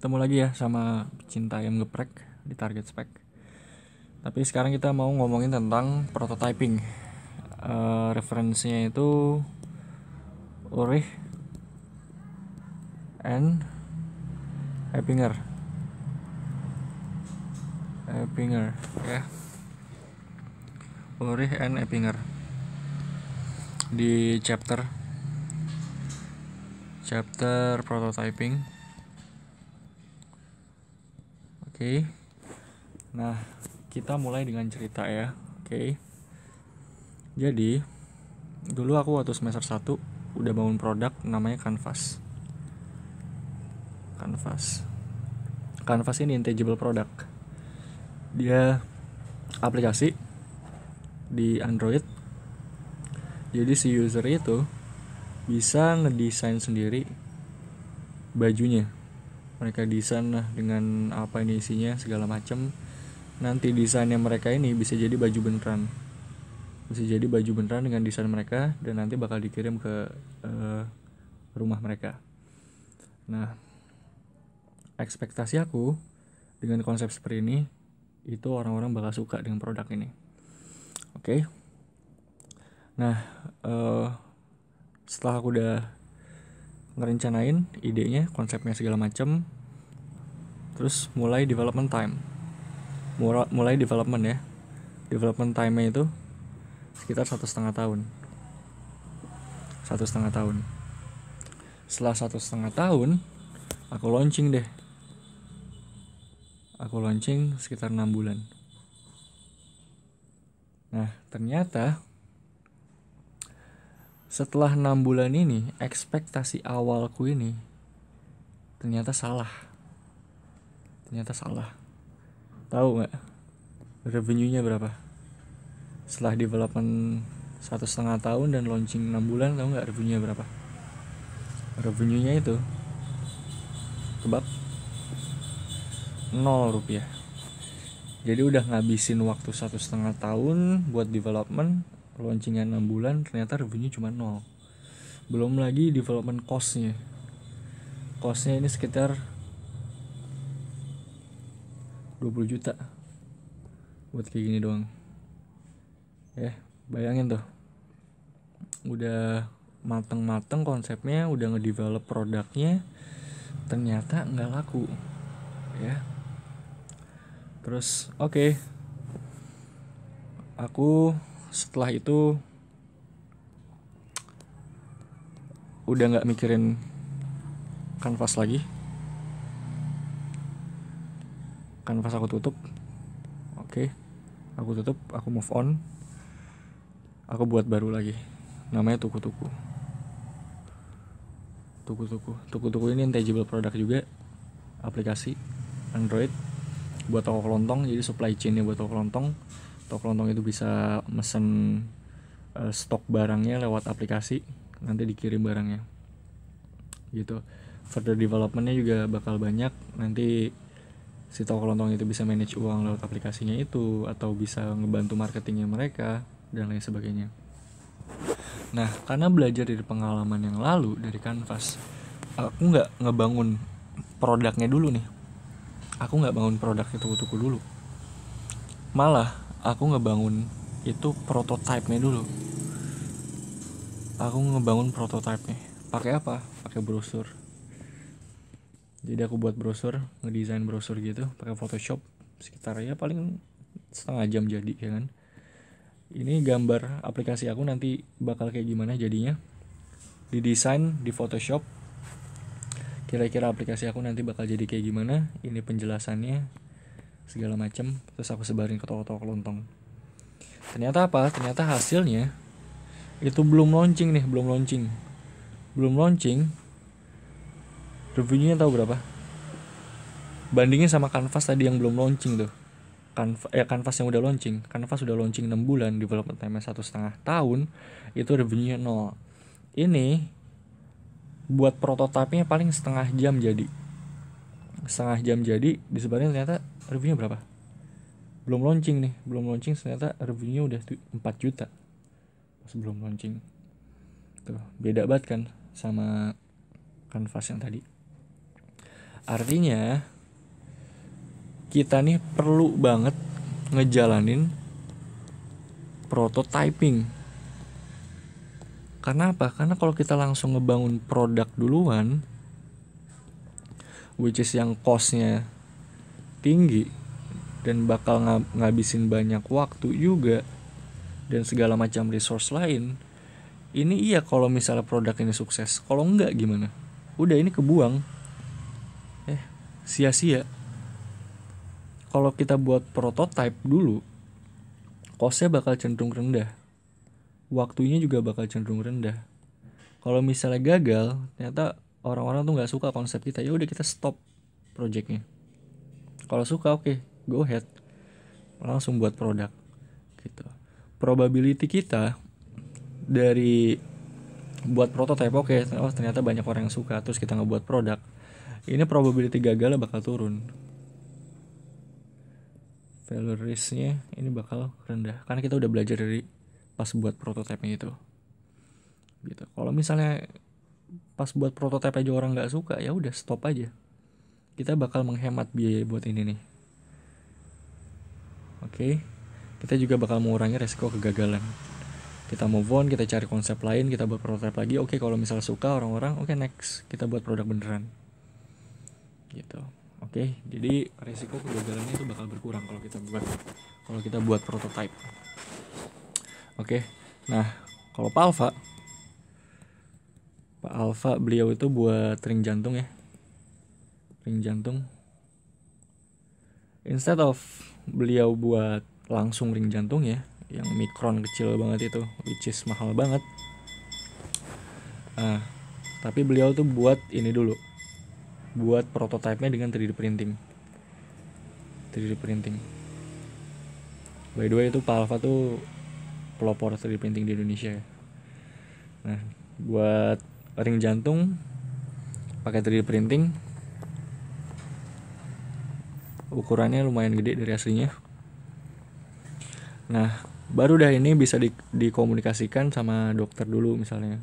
ketemu lagi ya sama cinta yang geprek di target spek tapi sekarang kita mau ngomongin tentang prototyping uh, referensinya itu Ulrich and Eppinger Eppinger ya yeah. Ulrich and Eppinger di chapter chapter prototyping okay. nah kita mulai dengan cerita ya oke okay. jadi dulu aku waktu semester 1 udah bangun produk namanya canvas canvas canvas ini intangible product dia aplikasi di android jadi si user itu bisa ngedesain sendiri bajunya mereka desain dengan apa ini isinya segala macam nanti desainnya mereka ini bisa jadi baju beneran bisa jadi baju beneran dengan desain mereka dan nanti bakal dikirim ke uh, rumah mereka nah ekspektasi aku dengan konsep seperti ini itu orang-orang bakal suka dengan produk ini oke okay? nah uh, setelah aku udah ngerencanain idenya konsepnya segala macam terus mulai development time mulai, mulai development ya development time nya itu sekitar satu setengah tahun satu setengah tahun setelah satu setengah tahun aku launching deh aku launching sekitar enam bulan nah ternyata setelah enam bulan ini ekspektasi awalku ini ternyata salah ternyata salah tahu nggak revenue-nya berapa setelah development satu setengah tahun dan launching enam bulan tahu nggak revenue-nya berapa revenue-nya itu kebab nol rupiah jadi udah ngabisin waktu satu setengah tahun buat development launchingnya 6 bulan ternyata revenue cuma nol belum lagi development costnya costnya ini sekitar 20 juta buat kayak gini doang ya bayangin tuh udah mateng-mateng konsepnya udah ngedevelop produknya ternyata nggak laku ya terus oke okay. aku setelah itu udah nggak mikirin kanvas lagi kanvas aku tutup oke okay. aku tutup aku move on aku buat baru lagi namanya tuku-tuku tuku-tuku tuku-tuku ini intangible product juga aplikasi Android buat toko kelontong jadi supply chainnya buat toko kelontong toko lontong itu bisa mesen uh, stok barangnya lewat aplikasi nanti dikirim barangnya gitu further developmentnya juga bakal banyak nanti si toko lontong itu bisa manage uang lewat aplikasinya itu atau bisa ngebantu marketingnya mereka dan lain sebagainya nah karena belajar dari pengalaman yang lalu dari kanvas aku nggak ngebangun produknya dulu nih aku nggak bangun produk itu tuku dulu malah aku ngebangun itu prototipe-nya dulu aku ngebangun prototipe-nya pakai apa pakai brosur jadi aku buat brosur ngedesain brosur gitu pakai Photoshop sekitar ya paling setengah jam jadi ya kan ini gambar aplikasi aku nanti bakal kayak gimana jadinya didesain di Photoshop kira-kira aplikasi aku nanti bakal jadi kayak gimana ini penjelasannya segala macam terus aku sebarin ke toko-toko lontong ternyata apa ternyata hasilnya itu belum launching nih belum launching belum launching reviewnya tahu berapa bandingin sama kanvas tadi yang belum launching tuh kanvas eh kanvas yang udah launching kanvas udah launching 6 bulan development time satu setengah tahun itu reviewnya nol ini buat prototipenya paling setengah jam jadi setengah jam jadi disebarin ternyata reviewnya berapa belum launching nih belum launching ternyata reviewnya udah 4 juta sebelum launching tuh beda banget kan sama kanvas yang tadi artinya kita nih perlu banget ngejalanin prototyping karena apa karena kalau kita langsung ngebangun produk duluan which is yang costnya tinggi dan bakal ngabisin banyak waktu juga dan segala macam resource lain ini iya kalau misalnya produk ini sukses kalau enggak gimana udah ini kebuang eh sia-sia kalau kita buat prototype dulu costnya bakal cenderung rendah waktunya juga bakal cenderung rendah kalau misalnya gagal ternyata orang-orang tuh nggak suka konsep kita ya udah kita stop projectnya kalau suka oke okay, go ahead langsung buat produk gitu probability kita dari buat prototipe oke okay, oh ternyata banyak orang yang suka terus kita ngebuat produk ini probability gagalnya bakal turun failure risknya ini bakal rendah karena kita udah belajar dari pas buat prototipe itu gitu kalau misalnya pas buat prototipe aja orang nggak suka ya udah stop aja kita bakal menghemat biaya buat ini nih oke kita juga bakal mengurangi resiko kegagalan kita move on, kita cari konsep lain, kita buat prototipe lagi. Oke, kalau misalnya suka orang-orang, oke next, kita buat produk beneran. Gitu. Oke, jadi resiko kegagalannya itu bakal berkurang kalau kita buat kalau kita buat prototipe. Oke. nah, kalau Palva Pak Alfa beliau itu buat ring jantung ya ring jantung instead of beliau buat langsung ring jantung ya yang mikron kecil banget itu which is mahal banget nah tapi beliau tuh buat ini dulu buat prototipenya dengan 3D printing 3D printing by the way itu Pak Alfa tuh pelopor 3D printing di Indonesia ya nah buat ring jantung pakai 3D printing ukurannya lumayan gede dari aslinya nah baru dah ini bisa di, dikomunikasikan sama dokter dulu misalnya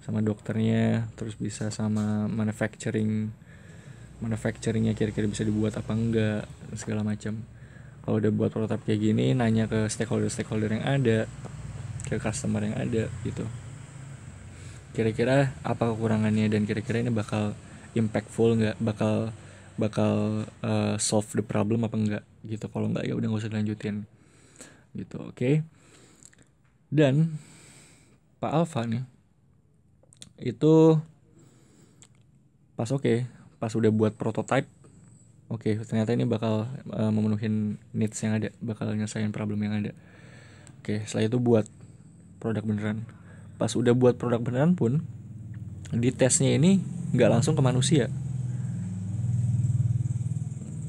sama dokternya terus bisa sama manufacturing manufacturingnya kira-kira bisa dibuat apa enggak segala macam kalau udah buat prototipe kayak gini nanya ke stakeholder stakeholder yang ada ke customer yang ada gitu kira-kira apa kekurangannya dan kira-kira ini bakal impactful nggak bakal bakal uh, solve the problem apa enggak gitu kalau enggak ya udah nggak usah dilanjutin gitu oke okay? dan Pak Alfa nih itu pas oke okay, pas udah buat prototype oke okay, ternyata ini bakal uh, eh, memenuhi needs yang ada bakal nyelesain problem yang ada oke okay, setelah itu buat produk beneran pas udah buat produk beneran pun di tesnya ini nggak langsung ke manusia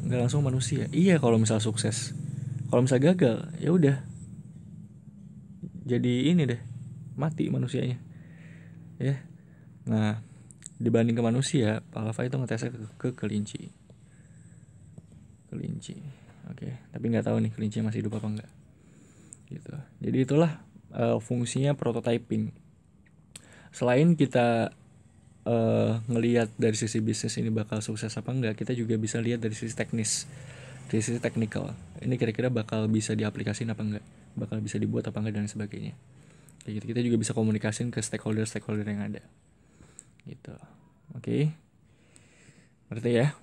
nggak langsung manusia iya kalau misal sukses kalau misal gagal ya udah jadi ini deh mati manusianya ya nah dibanding ke manusia Palava itu ngetesnya ke, ke kelinci kelinci oke tapi nggak tahu nih kelinci masih hidup apa enggak gitu jadi itulah uh, fungsinya prototyping selain kita uh, ngelihat dari sisi bisnis ini bakal sukses apa enggak, kita juga bisa lihat dari sisi teknis, dari sisi teknikal. Ini kira-kira bakal bisa diaplikasikan apa enggak, bakal bisa dibuat apa enggak dan sebagainya. Jadi gitu, Kita juga bisa komunikasikan ke stakeholder-stakeholder yang ada. Gitu. Oke. Okay. Berarti ya